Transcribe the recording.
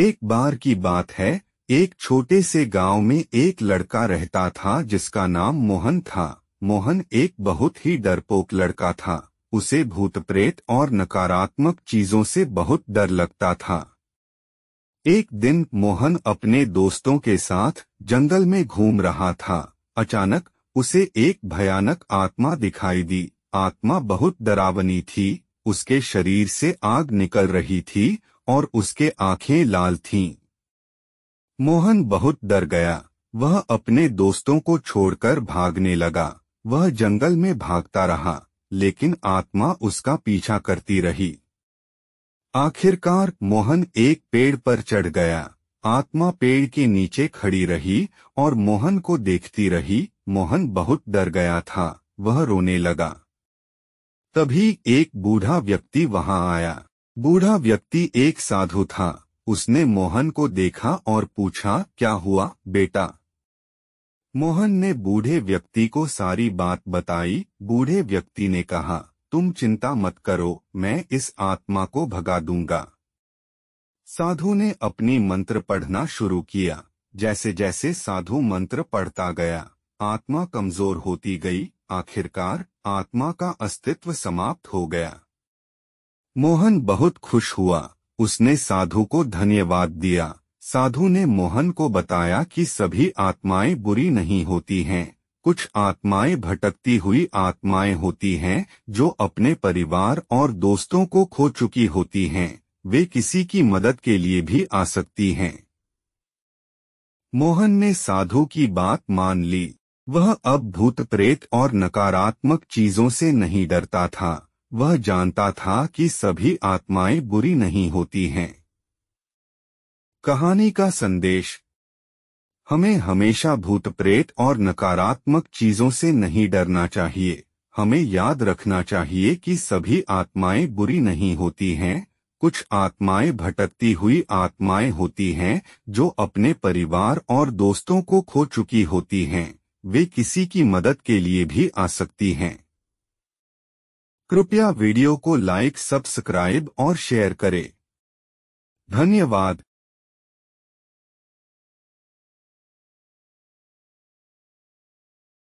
एक बार की बात है एक छोटे से गांव में एक लड़का रहता था जिसका नाम मोहन था मोहन एक बहुत ही डरपोक लड़का था उसे भूत प्रेत और नकारात्मक चीजों से बहुत डर लगता था एक दिन मोहन अपने दोस्तों के साथ जंगल में घूम रहा था अचानक उसे एक भयानक आत्मा दिखाई दी आत्मा बहुत डरावनी थी उसके शरीर से आग निकल रही थी और उसके आंखें लाल थीं। मोहन बहुत डर गया वह अपने दोस्तों को छोड़कर भागने लगा वह जंगल में भागता रहा लेकिन आत्मा उसका पीछा करती रही आखिरकार मोहन एक पेड़ पर चढ़ गया आत्मा पेड़ के नीचे खड़ी रही और मोहन को देखती रही मोहन बहुत डर गया था वह रोने लगा तभी एक बूढ़ा व्यक्ति वहां आया बूढ़ा व्यक्ति एक साधु था उसने मोहन को देखा और पूछा क्या हुआ बेटा मोहन ने बूढ़े व्यक्ति को सारी बात बताई बूढ़े व्यक्ति ने कहा तुम चिंता मत करो मैं इस आत्मा को भगा दूंगा साधु ने अपनी मंत्र पढ़ना शुरू किया जैसे जैसे साधु मंत्र पढ़ता गया आत्मा कमजोर होती गई आखिरकार आत्मा का अस्तित्व समाप्त हो गया मोहन बहुत खुश हुआ उसने साधु को धन्यवाद दिया साधु ने मोहन को बताया कि सभी आत्माएं बुरी नहीं होती हैं कुछ आत्माएं भटकती हुई आत्माएं होती हैं जो अपने परिवार और दोस्तों को खो चुकी होती हैं वे किसी की मदद के लिए भी आ सकती हैं मोहन ने साधु की बात मान ली वह अब भूत प्रेत और नकारात्मक चीजों से नहीं डरता था वह जानता था कि सभी आत्माएं बुरी नहीं होती हैं कहानी का संदेश हमें हमेशा भूत प्रेत और नकारात्मक चीजों से नहीं डरना चाहिए हमें याद रखना चाहिए कि सभी आत्माएं बुरी नहीं होती हैं कुछ आत्माएं भटकती हुई आत्माएं होती हैं जो अपने परिवार और दोस्तों को खो चुकी होती हैं वे किसी की मदद के लिए भी आ सकती हैं कृपया वीडियो को लाइक सब्सक्राइब और शेयर करें धन्यवाद